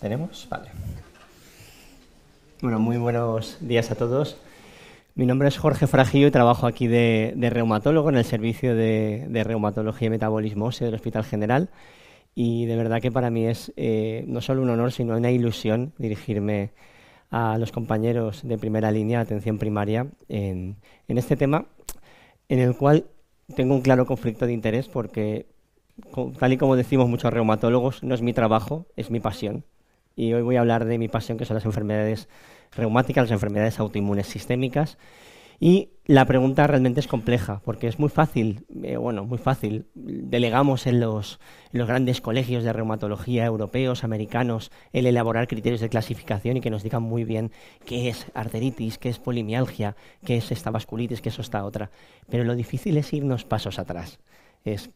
¿Tenemos? Vale. Bueno, muy buenos días a todos. Mi nombre es Jorge Fragillo y trabajo aquí de, reumatólogo en el servicio de, reumatología y metabolismo óseo del Hospital General. Y de verdad que para mí es eh, no solo un honor, sino una ilusión dirigirme a los compañeros de primera línea de atención primaria en este tema, en el cual tengo un claro conflicto de interés porque, tal y como decimos muchos reumatólogos, no es mi trabajo, es mi pasión y hoy voy a hablar de mi pasión que son las enfermedades reumáticas, las enfermedades autoinmunes sistémicas. Y la pregunta realmente es compleja, porque es muy fácil, eh, bueno, muy fácil. Delegamos en los, los, grandes colegios de reumatología europeos, americanos, el elaborar criterios de clasificación y que nos digan muy bien qué es arteritis, qué es polimialgia, qué es esta vasculitis, qué es esta otra. Pero lo difícil es irnos pasos atrás. Es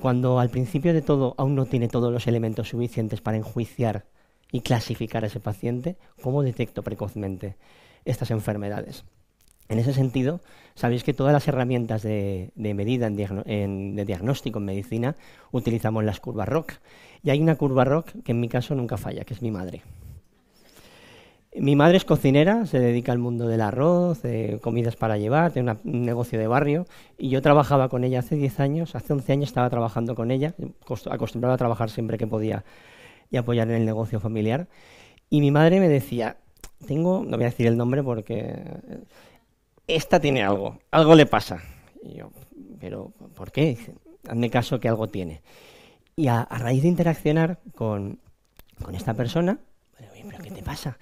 cuando al principio de todo aún no tiene todos los elementos suficientes para enjuiciar y clasificar a ese paciente, como detecto precozmente estas enfermedades. En ese sentido, sabéis que todas las herramientas de, medida en de diagnóstico en medicina utilizamos las curvas ROC. Y hay una curva ROC que en mi caso nunca falla, que es mi madre. Mi madre es cocinera, se dedica al mundo del arroz, de comidas para llevar, tiene un negocio de barrio y yo trabajaba con ella hace 10 años, hace 11 años estaba trabajando con ella, Acostumbraba a trabajar siempre que podía y apoyar en el negocio familiar. Y mi madre me decía, tengo, no voy a decir el nombre porque esta tiene algo, algo le pasa. Y yo, pero ¿por qué? Hazme caso que algo tiene. Y a, raíz de interaccionar con, con esta persona, pero ¿qué te pasa?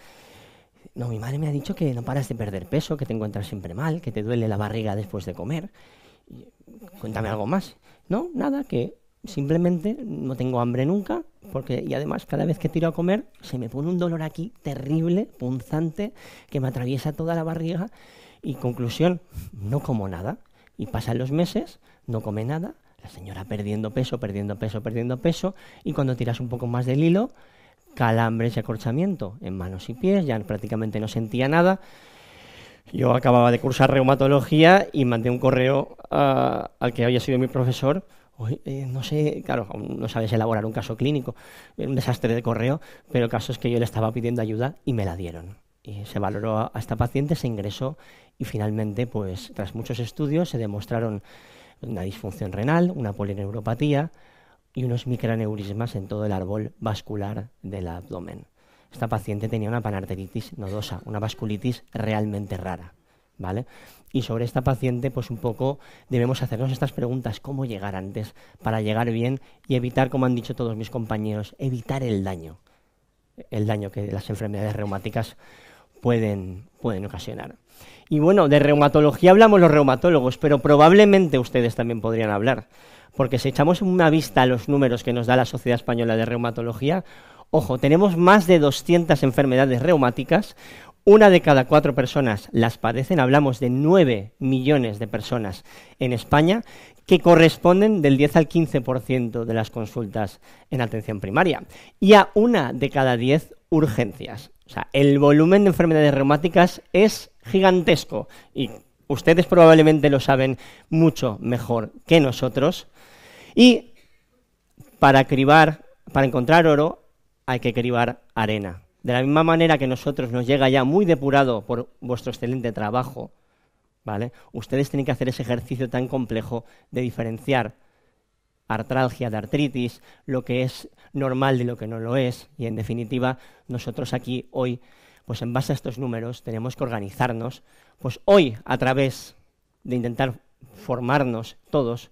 No, mi madre me ha dicho que no paras de perder peso, que te encuentras siempre mal, que te duele la barriga después de comer. Y, cuéntame algo más. No, nada, que simplemente no tengo hambre nunca, porque y además cada vez que tiro a comer se me pone un dolor aquí terrible, punzante, que me atraviesa toda la barriga y conclusión, no como nada. Y pasan los meses, no come nada, la señora perdiendo peso, perdiendo peso, perdiendo peso, y cuando tiras un poco más del hilo, calambres y acorchamiento en manos y pies, ya prácticamente no sentía nada. Yo acababa de cursar reumatología y mandé un correo ah, al que había sido mi profesor eh, no sé, claro, no sabes elaborar un caso clínico, un desastre de correo, pero el caso es que yo le estaba pidiendo ayuda y me la dieron. Y se valoró a, esta paciente, se ingresó y finalmente, pues tras muchos estudios, se demostraron una disfunción renal, una polineuropatía y unos micraneurismas en todo el árbol vascular del abdomen. Esta paciente tenía una panarteritis nodosa, una vasculitis realmente rara. ¿Vale? Y sobre esta paciente, pues un poco debemos hacernos estas preguntas, cómo llegar antes para llegar bien y evitar, como han dicho todos mis compañeros, evitar el daño, el daño que las enfermedades reumáticas pueden, pueden ocasionar. Y bueno, de reumatología hablamos los reumatólogos, pero probablemente ustedes también podrían hablar, porque si echamos una vista a los números que nos da la Sociedad Española de Reumatología, ojo, tenemos más de 200 enfermedades reumáticas, una de cada cuatro personas las padecen, hablamos de 9 millones de personas en España, que corresponden del 10 al 15% de las consultas en atención primaria, y a una de cada diez urgencias. O sea, el volumen de enfermedades reumáticas es gigantesco y ustedes probablemente lo saben mucho mejor que nosotros. Y para cribar, para encontrar oro, hay que cribar arena. De la misma manera que nosotros nos llega ya muy depurado por vuestro excelente trabajo, ¿vale? Ustedes tienen que hacer ese ejercicio tan complejo de diferenciar artralgia de artritis, lo que es normal de lo que no lo es, y en definitiva, nosotros aquí hoy, pues en base a estos números, tenemos que organizarnos, pues hoy a través de intentar formarnos todos,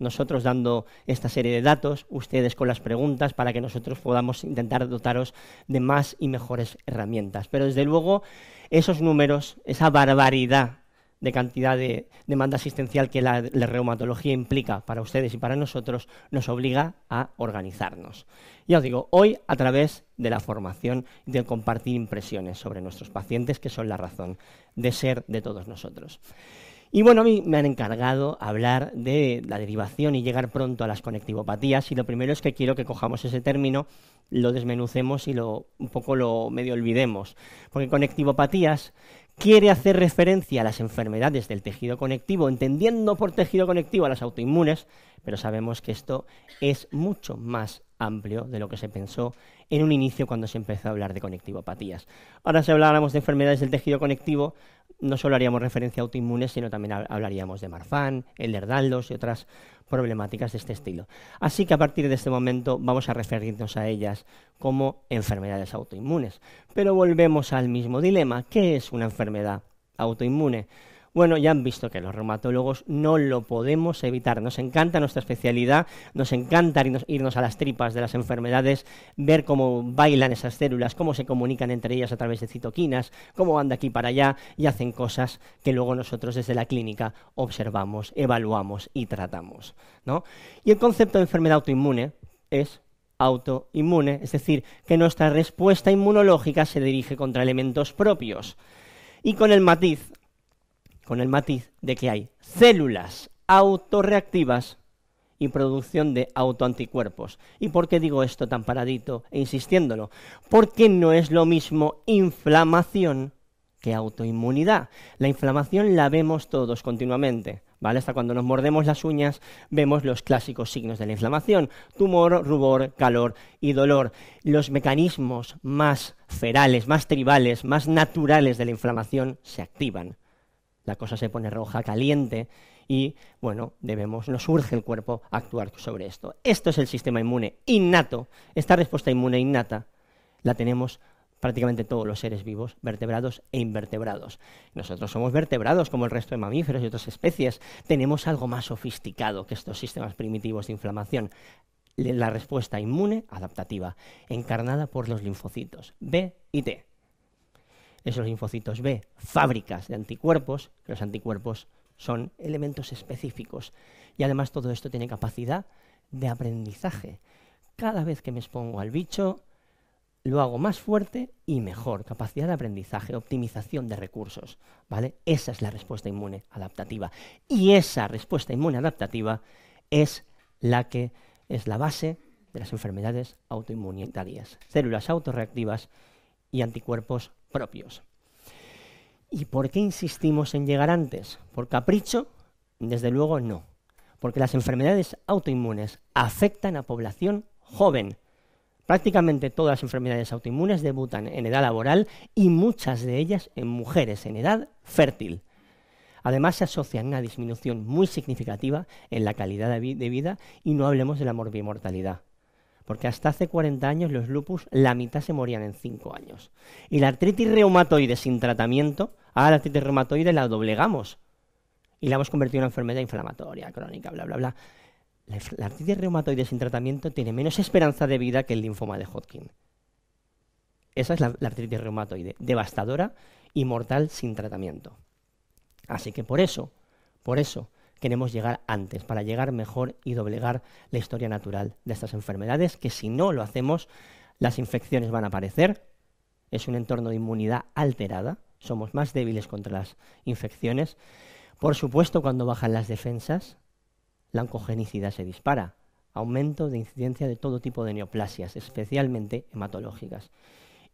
nosotros dando esta serie de datos, ustedes con las preguntas, para que nosotros podamos intentar dotaros de más y mejores herramientas. Pero desde luego, esos números, esa barbaridad de cantidad de demanda asistencial que la, reumatología implica para ustedes y para nosotros, nos obliga a organizarnos. Ya os digo, hoy a través de la formación y de compartir impresiones sobre nuestros pacientes, que son la razón de ser de todos nosotros. Y bueno, a mí me han encargado hablar de la derivación y llegar pronto a las conectivopatías. Y lo primero es que quiero que cojamos ese término, lo desmenucemos y lo, un poco lo medio olvidemos. Porque conectivopatías quiere hacer referencia a las enfermedades del tejido conectivo, entendiendo por tejido conectivo a las autoinmunes, pero sabemos que esto es mucho más amplio de lo que se pensó en un inicio cuando se empezó a hablar de conectivopatías. Ahora, si habláramos de enfermedades del tejido conectivo, no solo haríamos referencia a autoinmunes, sino también hablaríamos de Marfan, el danlos y otras problemáticas de este estilo. Así que a partir de este momento vamos a referirnos a ellas como enfermedades autoinmunes. Pero volvemos al mismo dilema, ¿qué es una enfermedad autoinmune? Bueno, ya han visto que los reumatólogos no lo podemos evitar. Nos encanta nuestra especialidad, nos encanta irnos, a las tripas de las enfermedades, ver cómo bailan esas células, cómo se comunican entre ellas a través de citoquinas, cómo van de aquí para allá y hacen cosas que luego nosotros desde la clínica observamos, evaluamos y tratamos. ¿no? Y el concepto de enfermedad autoinmune es autoinmune, es decir, que nuestra respuesta inmunológica se dirige contra elementos propios. Y con el matiz con el matiz de que hay células autorreactivas y producción de autoanticuerpos. ¿Y por qué digo esto tan paradito e insistiéndolo? Porque no es lo mismo inflamación que autoinmunidad. La inflamación la vemos todos continuamente. ¿Vale? Hasta cuando nos mordemos las uñas vemos los clásicos signos de la inflamación, tumor, rubor, calor y dolor. Los mecanismos más ferales, más tribales, más naturales de la inflamación se activan la cosa se pone roja, caliente, y bueno, debemos, nos urge el cuerpo actuar sobre esto. Esto es el sistema inmune innato. Esta respuesta inmune innata la tenemos prácticamente todos los seres vivos, vertebrados e invertebrados. Nosotros somos vertebrados como el resto de mamíferos y otras especies. Tenemos algo más sofisticado que estos sistemas primitivos de inflamación. La respuesta inmune adaptativa, encarnada por los linfocitos B y T esos linfocitos B, fábricas de anticuerpos, que los anticuerpos son elementos específicos. Y además todo esto tiene capacidad de aprendizaje. Cada vez que me expongo al bicho, lo hago más fuerte y mejor. Capacidad de aprendizaje, optimización de recursos. ¿vale? Esa es la respuesta inmune adaptativa. Y esa respuesta inmune adaptativa es la que es la base de las enfermedades autoinmunitarias. Células autorreactivas y anticuerpos propios. ¿Y por qué insistimos en llegar antes? ¿Por capricho? Desde luego no. Porque las enfermedades autoinmunes afectan a población joven. Prácticamente todas las enfermedades autoinmunes debutan en edad laboral y muchas de ellas en mujeres en edad fértil. Además, se asocian a una disminución muy significativa en la calidad de, de vida y no hablemos de la morbimortalidad. Porque hasta hace 40 años los lupus, la mitad se morían en 5 años. Y la artritis reumatoide sin tratamiento, ahora la artritis reumatoide la doblegamos. Y la hemos convertido en una enfermedad inflamatoria, crónica, bla, bla, bla. La, artritis reumatoide sin tratamiento tiene menos esperanza de vida que el linfoma de Hodgkin. Esa es la artritis reumatoide, devastadora y mortal sin tratamiento. Así que por eso, por eso, queremos llegar antes, para llegar mejor y doblegar la historia natural de estas enfermedades, que si no lo hacemos, las infecciones van a aparecer, es un entorno de inmunidad alterada, somos más débiles contra las infecciones. Por supuesto, cuando bajan las defensas, la oncogenicidad se dispara, aumento de incidencia de todo tipo de neoplasias, especialmente hematológicas.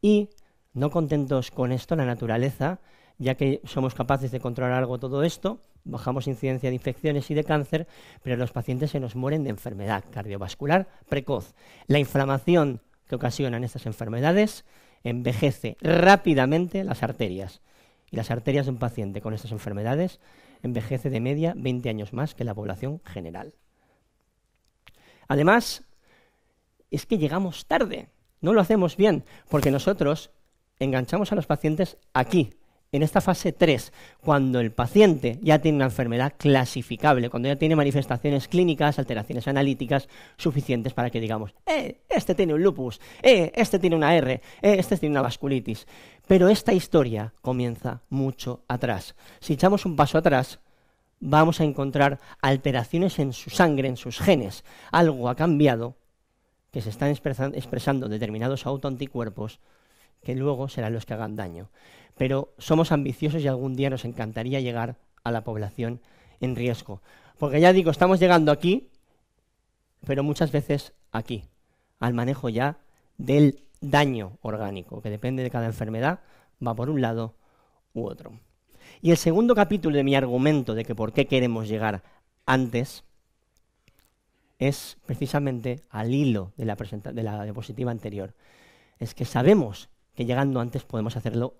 Y no contentos con esto, la naturaleza, ya que somos capaces de controlar algo todo esto, bajamos incidencia de infecciones y de cáncer, pero los pacientes se nos mueren de enfermedad cardiovascular precoz. La inflamación que ocasionan estas enfermedades envejece rápidamente las arterias. Y las arterias de un paciente con estas enfermedades envejece de media 20 años más que la población general. Además, es que llegamos tarde, no lo hacemos bien, porque nosotros enganchamos a los pacientes aquí, en esta fase 3, cuando el paciente ya tiene una enfermedad clasificable, cuando ya tiene manifestaciones clínicas, alteraciones analíticas suficientes para que digamos, eh, este tiene un lupus, eh, este tiene una R, eh, este tiene una vasculitis. Pero esta historia comienza mucho atrás. Si echamos un paso atrás, vamos a encontrar alteraciones en su sangre, en sus genes. Algo ha cambiado, que se están expresando determinados autoanticuerpos que luego serán los que hagan daño. Pero somos ambiciosos y algún día nos encantaría llegar a la población en riesgo. Porque ya digo, estamos llegando aquí, pero muchas veces aquí, al manejo ya del daño orgánico, que depende de cada enfermedad, va por un lado u otro. Y el segundo capítulo de mi argumento de que por qué queremos llegar antes es precisamente al hilo de la, de la diapositiva anterior. Es que sabemos que llegando antes podemos hacerlo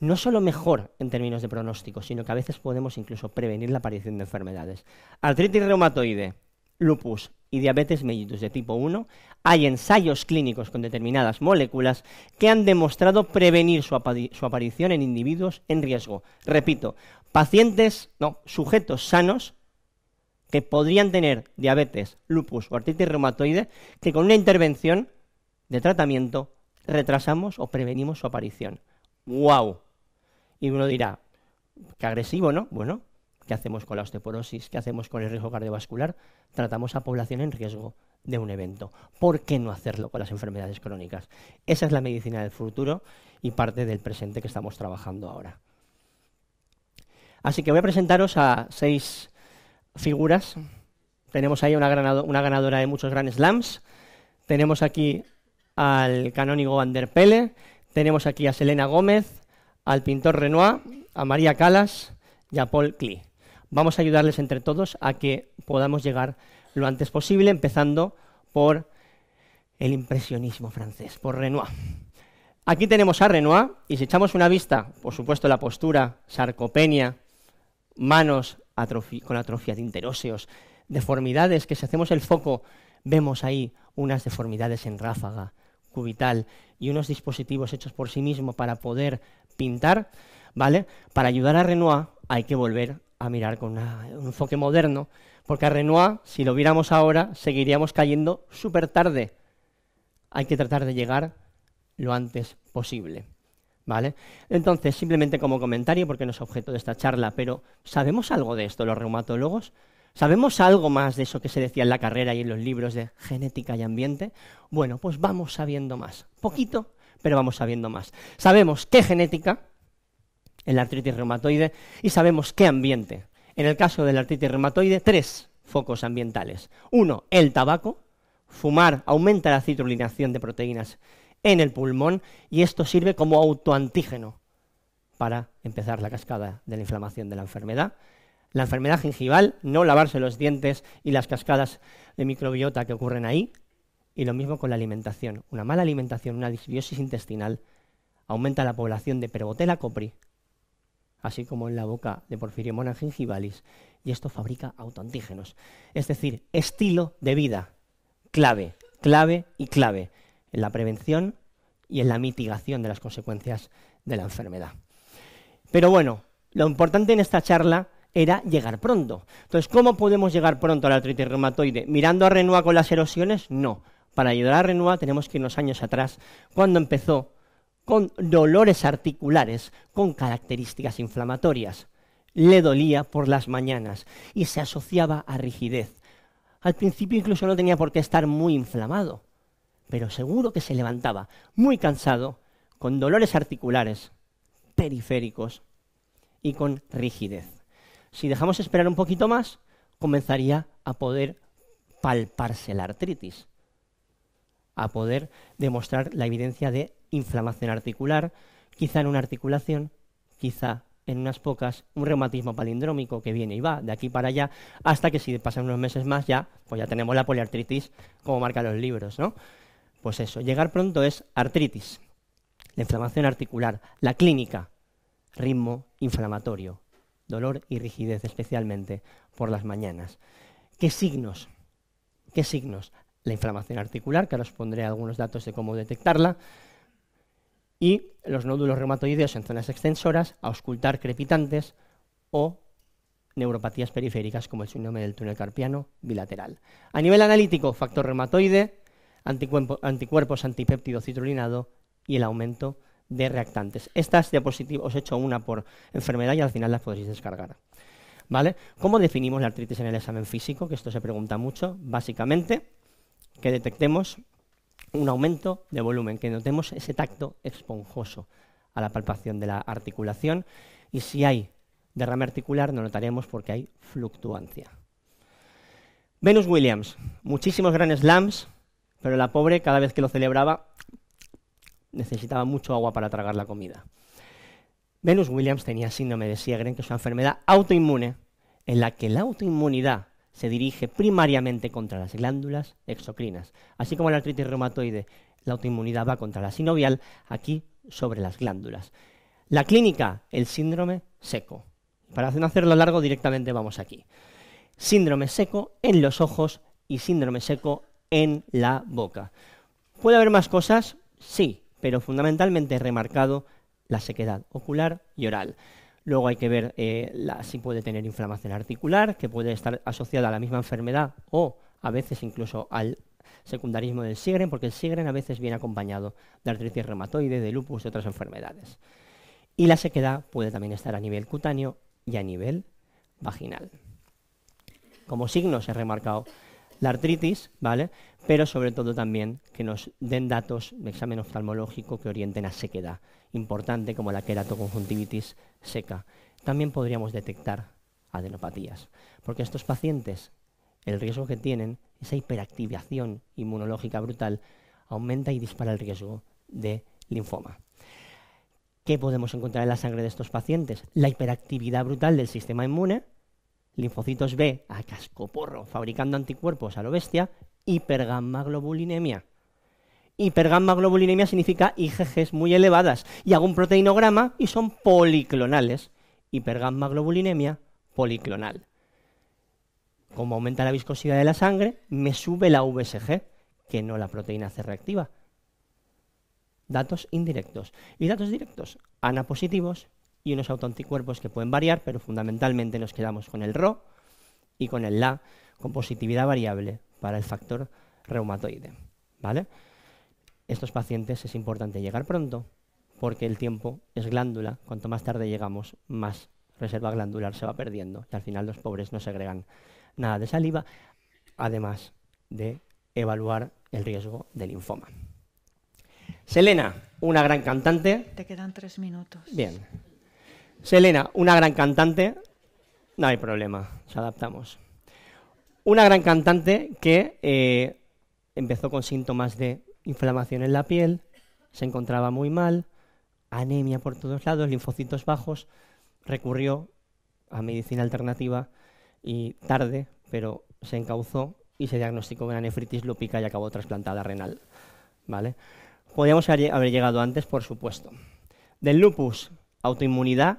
no solo mejor en términos de pronóstico, sino que a veces podemos incluso prevenir la aparición de enfermedades. Artritis reumatoide, lupus y diabetes mellitus de tipo 1, hay ensayos clínicos con determinadas moléculas que han demostrado prevenir su, aparición en individuos en riesgo. Repito, pacientes, no, sujetos sanos que podrían tener diabetes, lupus o artritis reumatoide, que con una intervención de tratamiento retrasamos o prevenimos su aparición. ¡Wow! Y uno dirá, qué agresivo, ¿no? Bueno, ¿qué hacemos con la osteoporosis? ¿Qué hacemos con el riesgo cardiovascular? Tratamos a población en riesgo de un evento. ¿Por qué no hacerlo con las enfermedades crónicas? Esa es la medicina del futuro y parte del presente que estamos trabajando ahora. Así que voy a presentaros a seis figuras. Tenemos ahí una, ganadora de muchos Grand Slams. Tenemos aquí al canónigo Van der Pelle, tenemos aquí a Selena Gómez, al pintor Renoir, a María Calas y a Paul Klee. Vamos a ayudarles entre todos a que podamos llegar lo antes posible, empezando por el impresionismo francés, por Renoir. Aquí tenemos a Renoir y si echamos una vista, por supuesto, la postura, sarcopenia, manos con atrofia de interóseos, deformidades, que si hacemos el foco vemos ahí unas deformidades en ráfaga, cubital y unos dispositivos hechos por sí mismo para poder pintar, ¿vale? Para ayudar a Renoir hay que volver a mirar con un enfoque moderno, porque a Renoir, si lo viéramos ahora, seguiríamos cayendo súper tarde. Hay que tratar de llegar lo antes posible. ¿Vale? Entonces, simplemente como comentario, porque no es objeto de esta charla, pero ¿sabemos algo de esto los reumatólogos? ¿Sabemos algo más de eso que se decía en la carrera y en los libros de genética y ambiente? Bueno, pues vamos sabiendo más. Poquito, pero vamos sabiendo más. Sabemos qué genética en la artritis reumatoide y sabemos qué ambiente. En el caso de la artritis reumatoide, tres focos ambientales. Uno, el tabaco. Fumar aumenta la citrulinación de proteínas en el pulmón y esto sirve como autoantígeno para empezar la cascada de la inflamación de la enfermedad la enfermedad gingival, no lavarse los dientes y las cascadas de microbiota que ocurren ahí. Y lo mismo con la alimentación. Una mala alimentación, una disbiosis intestinal, aumenta la población de Perbotella copri, así como en la boca de Porfiriomona gingivalis, y esto fabrica autoantígenos. Es decir, estilo de vida, clave, clave y clave en la prevención y en la mitigación de las consecuencias de la enfermedad. Pero bueno, lo importante en esta charla era llegar pronto. Entonces, ¿cómo podemos llegar pronto a la artritis reumatoide? ¿Mirando a Renua con las erosiones? No. Para ayudar a Renua tenemos que irnos años atrás, cuando empezó con dolores articulares con características inflamatorias. Le dolía por las mañanas y se asociaba a rigidez. Al principio incluso no tenía por qué estar muy inflamado, pero seguro que se levantaba muy cansado, con dolores articulares, periféricos y con rigidez. Si dejamos esperar un poquito más, comenzaría a poder palparse la artritis, a poder demostrar la evidencia de inflamación articular, quizá en una articulación, quizá en unas pocas, un reumatismo palindrómico que viene y va de aquí para allá, hasta que si pasan unos meses más ya, pues ya tenemos la poliartritis como marcan los libros, ¿no? Pues eso, llegar pronto es artritis, la inflamación articular, la clínica, ritmo inflamatorio, dolor y rigidez, especialmente por las mañanas. ¿Qué signos? ¿Qué signos? La inflamación articular, que ahora os pondré algunos datos de cómo detectarla, y los nódulos reumatoideos en zonas extensoras, auscultar crepitantes o neuropatías periféricas como el síndrome del túnel carpiano bilateral. A nivel analítico, factor reumatoide, anticuerpos antipéptido citrulinado y el aumento de de reactantes. Estas diapositivas, os he hecho una por enfermedad y al final las podéis descargar. ¿Vale? ¿Cómo definimos la artritis en el examen físico? Que esto se pregunta mucho. Básicamente, que detectemos un aumento de volumen, que notemos ese tacto esponjoso a la palpación de la articulación y si hay derrame articular no notaremos porque hay fluctuancia. Venus Williams, muchísimos grandes Slams, pero la pobre cada vez que lo celebraba necesitaba mucho agua para tragar la comida. Venus Williams tenía síndrome de Sjögren, que es una enfermedad autoinmune en la que la autoinmunidad se dirige primariamente contra las glándulas exocrinas. Así como la artritis reumatoide, la autoinmunidad va contra la sinovial, aquí sobre las glándulas. La clínica, el síndrome seco. Para no hacerlo largo, directamente vamos aquí. Síndrome seco en los ojos y síndrome seco en la boca. ¿Puede haber más cosas? Sí, pero fundamentalmente remarcado la sequedad ocular y oral. Luego hay que ver eh, si puede tener inflamación articular, que puede estar asociada a la misma enfermedad o a veces incluso al secundarismo del Sigren, porque el Sigren a veces viene acompañado de artritis reumatoide, de lupus y otras enfermedades. Y la sequedad puede también estar a nivel cutáneo y a nivel vaginal. Como signos he remarcado la artritis, ¿vale? Pero sobre todo también que nos den datos de examen oftalmológico que orienten a sequedad, importante como la queratoconjuntivitis seca. También podríamos detectar adenopatías, porque estos pacientes, el riesgo que tienen, esa hiperactivación inmunológica brutal, aumenta y dispara el riesgo de linfoma. ¿Qué podemos encontrar en la sangre de estos pacientes? La hiperactividad brutal del sistema inmune, linfocitos B a cascoporro, fabricando anticuerpos a lo bestia, globulinemia. Hipergamma globulinemia significa IgGs muy elevadas y hago un proteinograma y son policlonales. globulinemia, policlonal. Como aumenta la viscosidad de la sangre, me sube la VSG, que no la proteína C reactiva. Datos indirectos. Y datos directos, anapositivos y unos autoanticuerpos que pueden variar, pero fundamentalmente nos quedamos con el RO y con el LA con positividad variable para el factor reumatoide. ¿vale? Estos pacientes es importante llegar pronto porque el tiempo es glándula. Cuanto más tarde llegamos, más reserva glandular se va perdiendo y al final los pobres no segregan nada de saliva, además de evaluar el riesgo de linfoma. Selena, una gran cantante. Te quedan tres minutos. Bien. Selena, una gran cantante, no hay problema, se adaptamos. Una gran cantante que eh, empezó con síntomas de inflamación en la piel, se encontraba muy mal, anemia por todos lados, linfocitos bajos, recurrió a medicina alternativa y tarde, pero se encauzó y se diagnosticó con nefritis lúpica y acabó trasplantada renal. ¿Vale? Podríamos haber llegado antes, por supuesto. Del lupus, autoinmunidad,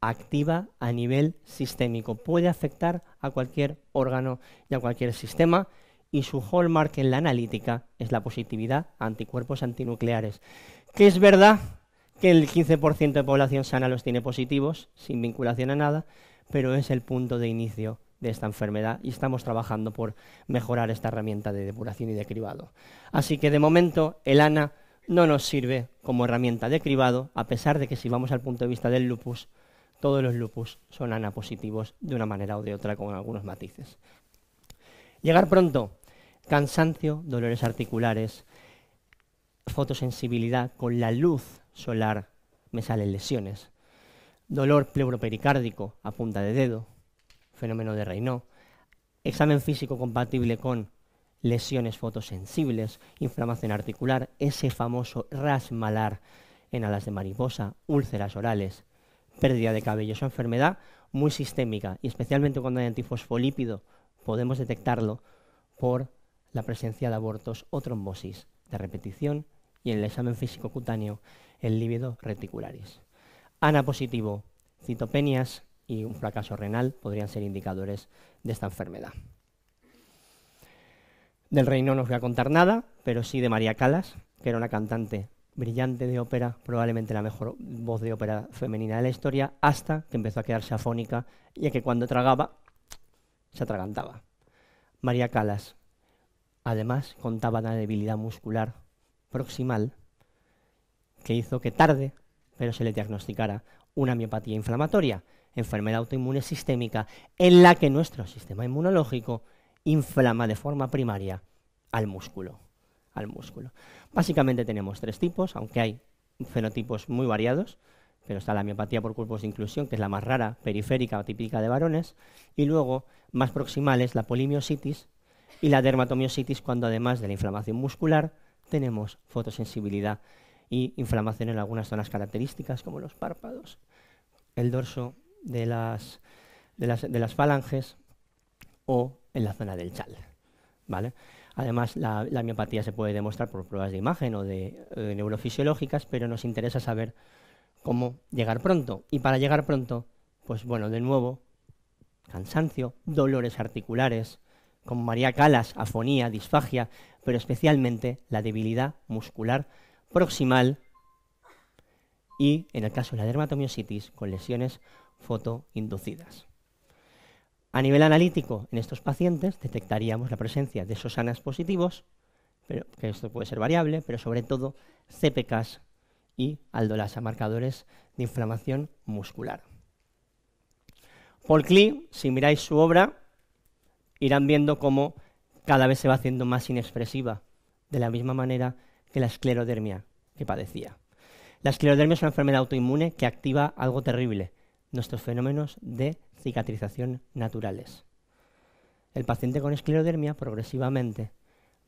activa a nivel sistémico. Puede afectar a cualquier órgano y a cualquier sistema y su hallmark en la analítica es la positividad anticuerpos antinucleares. Que es verdad que el 15% de población sana los tiene positivos, sin vinculación a nada, pero es el punto de inicio de esta enfermedad y estamos trabajando por mejorar esta herramienta de depuración y de cribado. Así que de momento el ANA no nos sirve como herramienta de cribado, a pesar de que si vamos al punto de vista del lupus, todos los lupus son anapositivos de una manera o de otra con algunos matices. Llegar pronto, cansancio, dolores articulares, fotosensibilidad con la luz solar me salen lesiones, dolor pleuropericárdico a punta de dedo, fenómeno de Raynaud, examen físico compatible con lesiones fotosensibles, inflamación articular, ese famoso ras malar en alas de mariposa, úlceras orales, pérdida de cabello. Es una enfermedad muy sistémica y especialmente cuando hay antifosfolípido podemos detectarlo por la presencia de abortos o trombosis de repetición y en el examen físico cutáneo el líbido reticularis. Ana positivo, citopenias y un fracaso renal podrían ser indicadores de esta enfermedad. Del rey no os voy a contar nada, pero sí de María Calas, que era una cantante brillante de ópera, probablemente la mejor voz de ópera femenina de la historia, hasta que empezó a quedarse afónica y que cuando tragaba se atragantaba. María Calas, además, contaba una debilidad muscular proximal que hizo que tarde, pero se le diagnosticara una miopatía inflamatoria, enfermedad autoinmune sistémica, en la que nuestro sistema inmunológico inflama de forma primaria al músculo al músculo. Básicamente tenemos tres tipos, aunque hay fenotipos muy variados, pero está la miopatía por cuerpos de inclusión, que es la más rara, periférica o típica de varones, y luego, más proximales, la polimiositis y la dermatomiositis, cuando además de la inflamación muscular, tenemos fotosensibilidad y inflamación en algunas zonas características, como los párpados, el dorso de las, de las, de las falanges o en la zona del chal. Además, la, miopatía se puede demostrar por pruebas de imagen o de, neurofisiológicas, pero nos interesa saber cómo llegar pronto. Y para llegar pronto, pues bueno, de nuevo, cansancio, dolores articulares, como María Calas, afonía, disfagia, pero especialmente la debilidad muscular proximal y, en el caso de la dermatomiositis, con lesiones fotoinducidas. A nivel analítico, en estos pacientes detectaríamos la presencia de esos positivos, pero, que esto puede ser variable, pero sobre todo CPKs y aldolasa, marcadores de inflamación muscular. Paul Klee, si miráis su obra, irán viendo cómo cada vez se va haciendo más inexpresiva, de la misma manera que la esclerodermia que padecía. La esclerodermia es una enfermedad autoinmune que activa algo terrible, nuestros fenómenos de cicatrización naturales. El paciente con esclerodermia progresivamente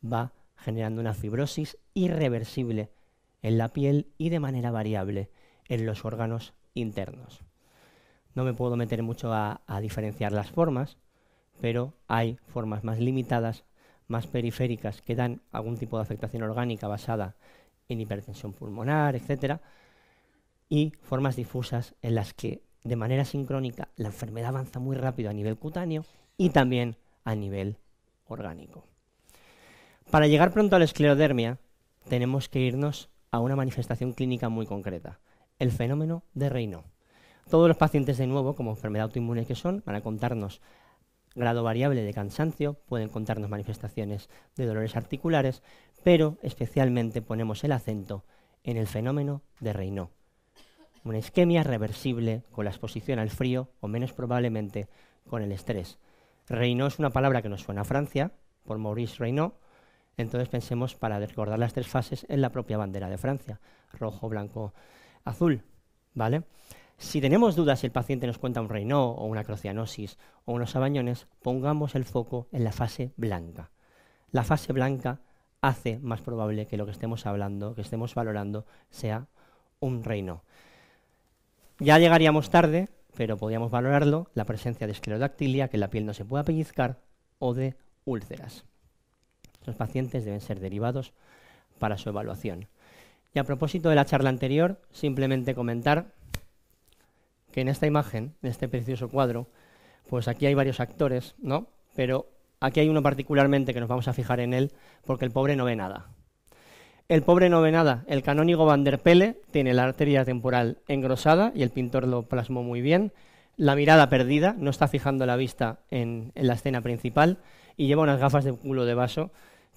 va generando una fibrosis irreversible en la piel y de manera variable en los órganos internos. No me puedo meter mucho a, diferenciar las formas, pero hay formas más limitadas, más periféricas, que dan algún tipo de afectación orgánica basada en hipertensión pulmonar, etc. Y formas difusas en las que de manera sincrónica, la enfermedad avanza muy rápido a nivel cutáneo y también a nivel orgánico. Para llegar pronto a la esclerodermia, tenemos que irnos a una manifestación clínica muy concreta, el fenómeno de Reino. Todos los pacientes de nuevo, como enfermedad autoinmune que son, van a contarnos grado variable de cansancio, pueden contarnos manifestaciones de dolores articulares, pero especialmente ponemos el acento en el fenómeno de Reino una isquemia reversible con la exposición al frío o menos probablemente con el estrés. Reino es una palabra que nos suena a Francia, por Maurice Reino, entonces pensemos para recordar las tres fases en la propia bandera de Francia, rojo, blanco, azul, ¿vale? Si tenemos dudas si el paciente nos cuenta un reino o una crocianosis o unos abañones, pongamos el foco en la fase blanca. La fase blanca hace más probable que lo que estemos hablando, que estemos valorando, sea un reino. Ya llegaríamos tarde, pero podíamos valorarlo, la presencia de esclerodactilia, que la piel no se pueda pellizcar, o de úlceras. Los pacientes deben ser derivados para su evaluación. Y a propósito de la charla anterior, simplemente comentar que en esta imagen, en este precioso cuadro, pues aquí hay varios actores, ¿no? Pero aquí hay uno particularmente que nos vamos a fijar en él, porque el pobre no ve nada. El pobre no ve nada. El canónigo Van der Pelle tiene la arteria temporal engrosada y el pintor lo plasmó muy bien. La mirada perdida, no está fijando la vista en, la escena principal y lleva unas gafas de culo de vaso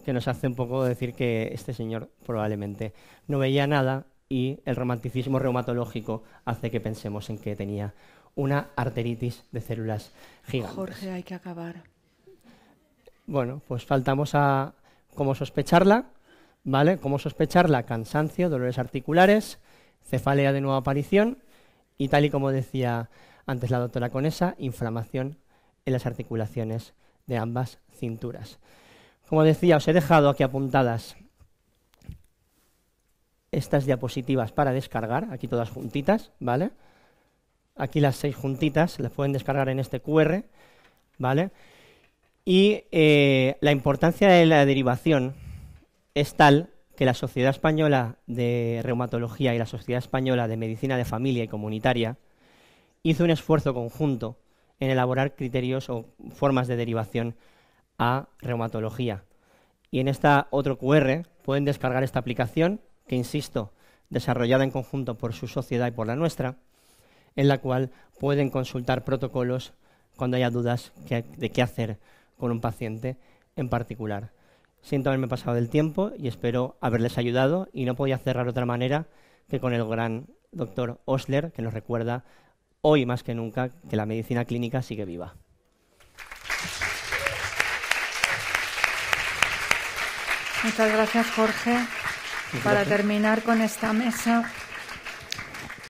que nos hace un poco decir que este señor probablemente no veía nada y el romanticismo reumatológico hace que pensemos en que tenía una arteritis de células gigantes. Jorge, hay que acabar. Bueno, pues faltamos a cómo sospecharla ¿vale? sospechar sospecharla, cansancio, dolores articulares, cefalea de nueva aparición y tal y como decía antes la doctora Conesa, inflamación en las articulaciones de ambas cinturas. Como decía, os he dejado aquí apuntadas estas diapositivas para descargar, aquí todas juntitas, ¿vale? Aquí las seis juntitas las pueden descargar en este QR, ¿vale? Y eh, la importancia de la derivación es tal que la Sociedad Española de Reumatología y la Sociedad Española de Medicina de Familia y Comunitaria hizo un esfuerzo conjunto en elaborar criterios o formas de derivación a reumatología. Y en esta otro QR pueden descargar esta aplicación, que insisto, desarrollada en conjunto por su sociedad y por la nuestra, en la cual pueden consultar protocolos cuando haya dudas de qué hacer con un paciente en particular. Siento haberme pasado del tiempo y espero haberles ayudado y no podía cerrar de otra manera que con el gran doctor Osler, que nos recuerda hoy más que nunca que la medicina clínica sigue viva. Muchas gracias, Jorge. Para terminar con esta mesa,